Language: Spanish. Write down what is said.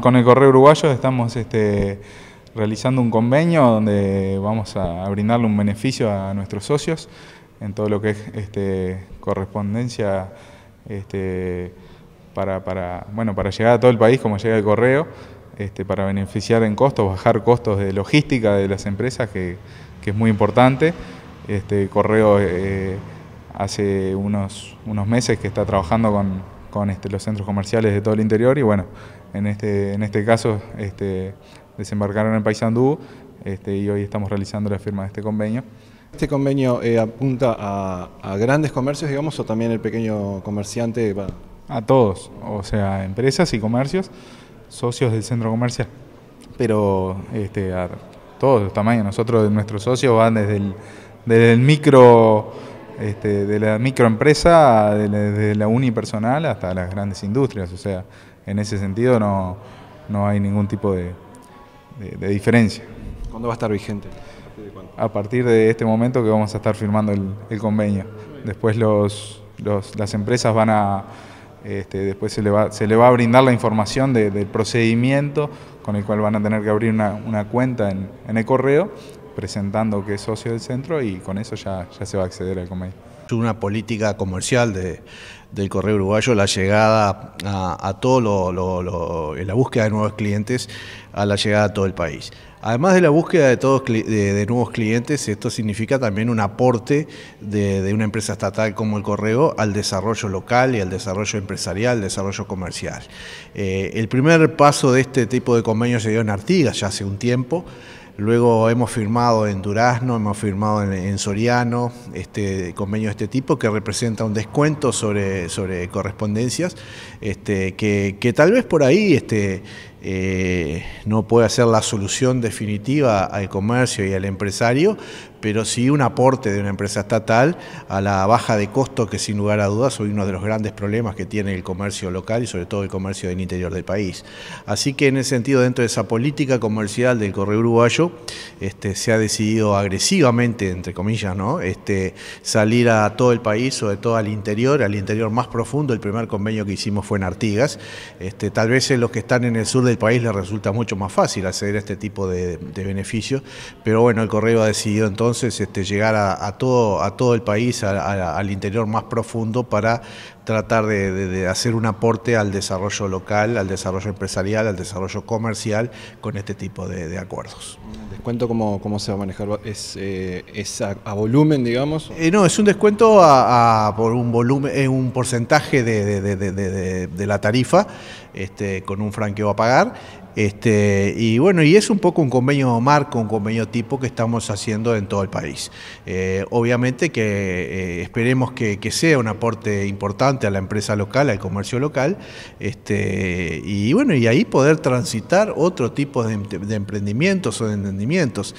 Con el Correo Uruguayo estamos este, realizando un convenio donde vamos a, brindarle un beneficio a nuestros socios en todo lo que es este, correspondencia este, para, bueno, para llegar a todo el país como llega el correo, para beneficiar en costos, bajar costos de logística de las empresas, que, es muy importante. Este, correo eh, hace unos, unos meses que está trabajando con, los centros comerciales de todo el interior y bueno, en este, en este caso este, desembarcaron en Paysandú este, y hoy estamos realizando la firma de este convenio. ¿Este convenio eh, apunta a, grandes comercios, digamos, o también el pequeño comerciante? A todos, o sea, empresas y comercios, socios del centro comercial, pero este, a todos los tamaños. Nosotros, nuestros socios van desde el, micro, este, de la microempresa, desde la unipersonal hasta las grandes industrias, o sea, en ese sentido no, hay ningún tipo de, diferencia. ¿Cuándo va a estar vigente? ¿A partir de este momento que vamos a estar firmando el, convenio. Después los, las empresas van a, este, después se le, va, se le va a brindar la información del procedimiento con el cual van a tener que abrir una, cuenta en, el correo, presentando que es socio del centro y con eso ya, ya se va a acceder al convenio una política comercial de, del Correo Uruguayo, la llegada a, todo lo, la búsqueda de nuevos clientes, a la llegada a todo el país. Además de la búsqueda de, todos, de, nuevos clientes, esto significa también un aporte de, una empresa estatal como el Correo al desarrollo local y al desarrollo empresarial, desarrollo comercial. Eh, el primer paso de este tipo de convenios se dio en Artigas ya hace un tiempo. Luego hemos firmado en Durazno, hemos firmado en, Soriano este convenio de este tipo que representa un descuento sobre, sobre correspondencias, este, que, tal vez por ahí este, eh, no puede ser la solución definitiva al comercio y al empresario, pero sí un aporte de una empresa estatal a la baja de costo que sin lugar a dudas hoy uno de los grandes problemas que tiene el comercio local y sobre todo el comercio del interior del país. Así que en ese sentido, dentro de esa política comercial del Correo Uruguayo, este, se ha decidido agresivamente, entre comillas, ¿no? este, salir a todo el país, sobre todo al interior, al interior más profundo. El primer convenio que hicimos fue en Artigas. Este, tal vez en los que están en el sur del país le resulta mucho más fácil acceder a este tipo de, beneficios, pero bueno, el correo ha decidido entonces este, llegar a, todo, a todo el país, al interior más profundo, para tratar de, hacer un aporte al desarrollo local, al desarrollo empresarial, al desarrollo comercial con este tipo de, acuerdos. descuento cómo, cómo, se va a manejar? ¿Es, eh, a, volumen, digamos? Eh, no, es un descuento a, por un volumen, eh, un porcentaje de, la tarifa este, con un franqueo a pagar. Este, y bueno, y es un poco un convenio marco, un convenio tipo que estamos haciendo en todo el país. Eh, obviamente que eh, esperemos que, sea un aporte importante a la empresa local, al comercio local, este, y bueno, y ahí poder transitar otro tipo de emprendimientos o de entendimientos.